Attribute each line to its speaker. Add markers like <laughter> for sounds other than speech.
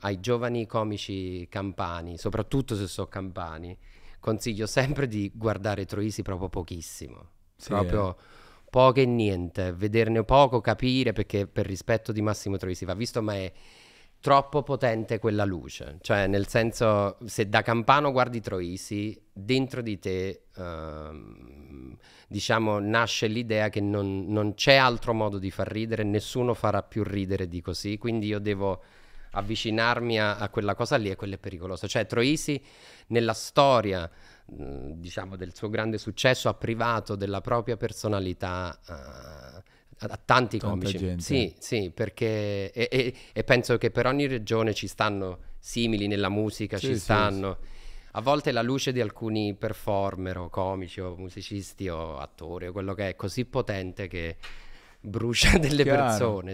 Speaker 1: ai giovani comici campani, soprattutto se sono campani, consiglio sempre di guardare Troisi proprio pochissimo. Sì, proprio eh. poco e niente, vederne poco, capire perché per rispetto di Massimo Troisi va visto, ma è troppo potente quella luce. Cioè, nel senso, se da campano guardi Troisi, dentro di te, ehm, diciamo, nasce l'idea che non, non c'è altro modo di far ridere, nessuno farà più ridere di così, quindi io devo avvicinarmi a, a, quella cosa lì e quello è pericoloso. Cioè Troisi nella storia diciamo del suo grande successo ha privato della propria personalità a, a tanti Tanta comici. Gente. Sì, sì, perché e, e, e, penso che per ogni regione ci stanno simili nella musica, sì, ci sì, stanno sì. A volte la luce di alcuni performer o comici o musicisti o attori o quello che è così potente che brucia <laughs> delle Chiaro. persone.